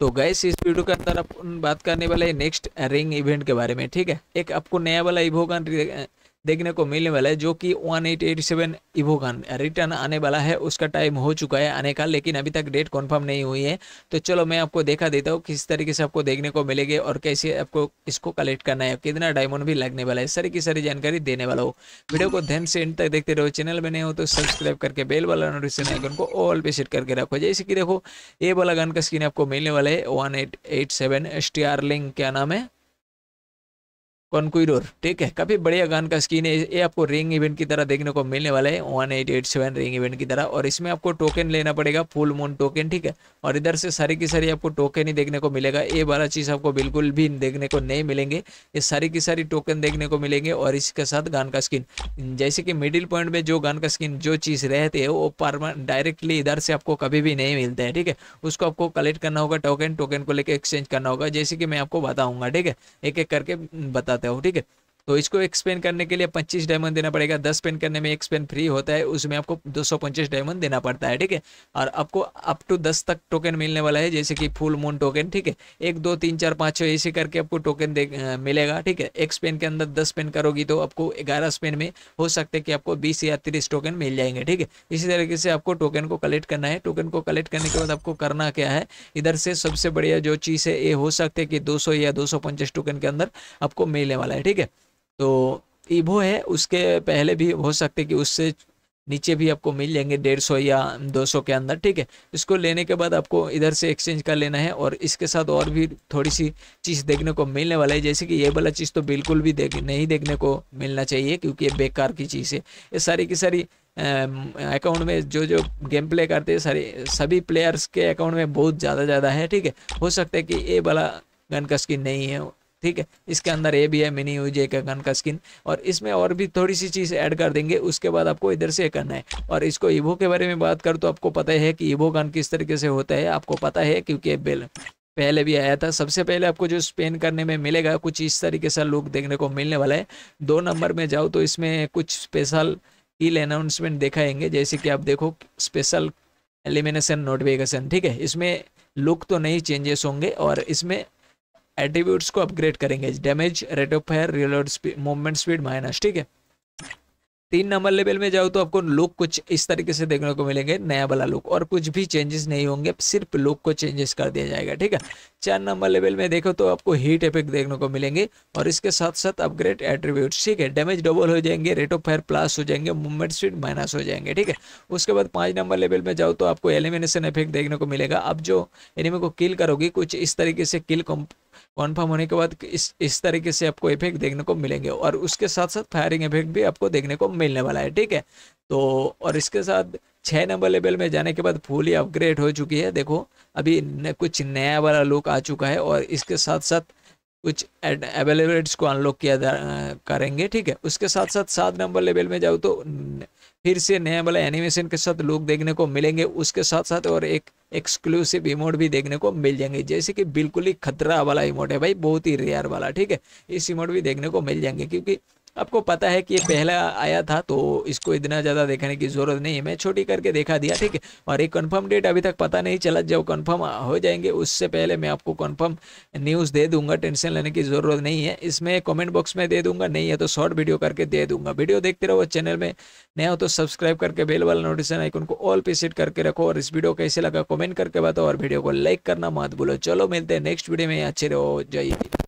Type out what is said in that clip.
तो गैस इस वीडियो के अंदर अपन बात करने वाले नेक्स्ट रिंग इवेंट के बारे में ठीक है एक आपको नया वाला इवो देखने को मिलने वाला है जो कि 1887 इवोगान रिटर्न आने वाला है उसका टाइम हो चुका है आने का लेकिन अभी तक डेट कंफर्म नहीं हुई है तो चलो मैं आपको देखा देता हूँ किस तरीके से आपको देखने को मिलेगी और कैसे आपको इसको कलेक्ट करना है कितना डायमंड भी लगने वाला है सारी की सारी जानकारी देने वाला हो वीडियो को ध्यान से एंड तक देखते रहो चैनल में नहीं हो तो सब्सक्राइब करके बेल वाला नोटिफिकेशन आइकन को ऑल पे सेट करके रखो जैसे कि देखो ये वाला गन का स्क्रीन आपको मिलने वाला है one eight eight seven starling क्या नाम है कॉन्क्यूडोर ठीक है काफ़ी बढ़िया गान का स्किन है ये आपको रिंग इवेंट की तरह देखने को मिलने वाला है one eight eight seven ring event की तरह और इसमें आपको टोकन लेना पड़ेगा फुल मून टोकन ठीक है और इधर से सारी की सारी आपको टोकन ही देखने को मिलेगा ये वाला चीज़ आपको बिल्कुल भी देखने को नहीं मिलेंगे ये सारी की सारी टोकन देखने को मिलेंगे और इसके साथ गान का स्किन जैसे कि मिडिल पॉइंट में जो गान का स्किन जो चीज़ रहती है वो परमा डायरेक्टली इधर से आपको कभी भी नहीं मिलता है ठीक है उसको आपको कलेक्ट करना होगा टोकन टोकन को लेकर एक्सचेंज करना होगा जैसे कि मैं आपको बताऊँगा ठीक है एक एक करके बता बताते हो ठीक है तो इसको एक्सपेंड करने के लिए पच्चीस डायमंड देना पड़ेगा दस पेन करने में एक पेन फ्री होता है उसमें आपको दो सौ पंचीस डायमंड देना पड़ता है ठीक है और आपको अप टू दस तक टोकन मिलने वाला है जैसे कि फुल मून टोकन ठीक है एक दो तीन चार पाँच छः ऐसे करके आपको टोकन दे मिलेगा ठीक है एक पेन के अंदर दस पेन करोगी तो आपको ग्यारह पेन में हो सकता है कि आपको बीस या तीस टोकन मिल जाएंगे ठीक है इसी तरीके से आपको टोकन को कलेक्ट करना है टोकन को कलेक्ट करने के बाद आपको करना क्या है इधर से सबसे बढ़िया जो चीज़ है ये हो सकता है कि दो या दो टोकन के अंदर आपको मिलने वाला है ठीक है तो ईवो है उसके पहले भी हो सकते कि उससे नीचे भी आपको मिल जाएंगे डेढ़ सौ या दो सौ के अंदर ठीक है इसको लेने के बाद आपको इधर से एक्सचेंज कर लेना है और इसके साथ और भी थोड़ी सी चीज़ देखने को मिलने वाला है जैसे कि ये वाला चीज़ तो बिल्कुल भी देख नहीं देखने को मिलना चाहिए क्योंकि ये बेकार की चीज़ है ये सारी की सारी अकाउंट में जो जो गेम प्ले करते हैं सारी सभी प्लेयर्स के अकाउंट में बहुत ज़्यादा ज़्यादा है ठीक है हो सकता है कि ये वाला गन का स्किन नहीं है ठीक है इसके अंदर ये भी है मिनी यूज एक गन का स्किन और इसमें और भी थोड़ी सी चीज़ ऐड कर देंगे उसके बाद आपको इधर से करना है और इसको ईवो के बारे में बात करूँ तो आपको पता है कि ईवो गन किस तरीके से होता है आपको पता है क्योंकि बेल पहले भी आया था सबसे पहले आपको जो स्पेन करने में मिलेगा कुछ इस तरीके से लुक देखने को मिलने वाला है दो नंबर में जाओ तो इसमें कुछ स्पेशल ईल अनाउंसमेंट दिखाएंगे जैसे कि आप देखो स्पेशल एलिमिनेशन नोटिफिकेशन ठीक है इसमें लुक तो नहीं चेंजेस होंगे और इसमें एटीब्यूट्स को अपग्रेड करेंगे damage rate of fire reload movement speed minus ठीक है तीन नंबर लेवल में जाओ तो आपको लुक कुछ इस तरीके से देखने को मिलेंगे नया वाला लुक और कुछ भी चेंजेस नहीं होंगे सिर्फ लुक को चेंजेस कर दिया जाएगा ठीक है चार नंबर लेवल में देखो तो आपको हीट इफेक्ट देखने को मिलेंगे और इसके साथ साथ अपग्रेड एट्रीब्यूट ठीक है डैमेज डबल हो जाएंगे रेट ऑफ फायर प्लस हो जाएंगे मूवमेंट स्पीड माइनस हो जाएंगे ठीक है उसके बाद पाँच नंबर लेवल में जाओ तो आपको एलिमिनेशन इफेक्ट देखने को मिलेगा अब जो एनिमी को किल करोगे कुछ इस तरीके से किल कन्फर्म होने के बाद इस इस तरीके से आपको इफेक्ट देखने को मिलेंगे और उसके साथ साथ फायरिंग इफेक्ट भी आपको देखने को मिलने वाला है ठीक है तो और इसके साथ छः नंबर लेवल में जाने के बाद फुली अपग्रेड हो चुकी है देखो अभी कुछ नया वाला लुक आ चुका है और इसके साथ साथ कुछ एवेलेबल्स को अनलॉक किया करेंगे ठीक है उसके साथ साथ सात नंबर लेवल में जाओ तो फिर से नया वाला एनिमेशन के साथ लोग देखने को मिलेंगे उसके साथ साथ और एक एक्सक्लूसिव इमोट भी देखने को मिल जाएंगे जैसे कि बिल्कुल ही खतरा वाला इमोट है भाई बहुत ही रेयर वाला ठीक है इस इमोट भी देखने को मिल जाएंगे क्योंकि आपको पता है कि ये पहला आया था तो इसको इतना ज़्यादा देखने की ज़रूरत नहीं है मैं छोटी करके देखा दिया ठीक है और एक कन्फर्म डेट अभी तक पता नहीं चला जब कन्फर्म हो जाएंगे उससे पहले मैं आपको कन्फर्म न्यूज़ दे दूंगा टेंशन लेने की ज़रूरत नहीं है इसमें कमेंट बॉक्स में दे दूंगा नहीं है तो शॉर्ट वीडियो करके दे दूंगा वीडियो देखते रहो चैनल में नया हो तो सब्सक्राइब करके बेल वाला नोटिफिकेशन आइकन को ऑल पे सेट करके रखो और इस वीडियो कैसे लगा कमेंट करके बताओ और वीडियो को लाइक करना मत भूलो चलो मिलते हैं नेक्स्ट वीडियो में अच्छे रहो जय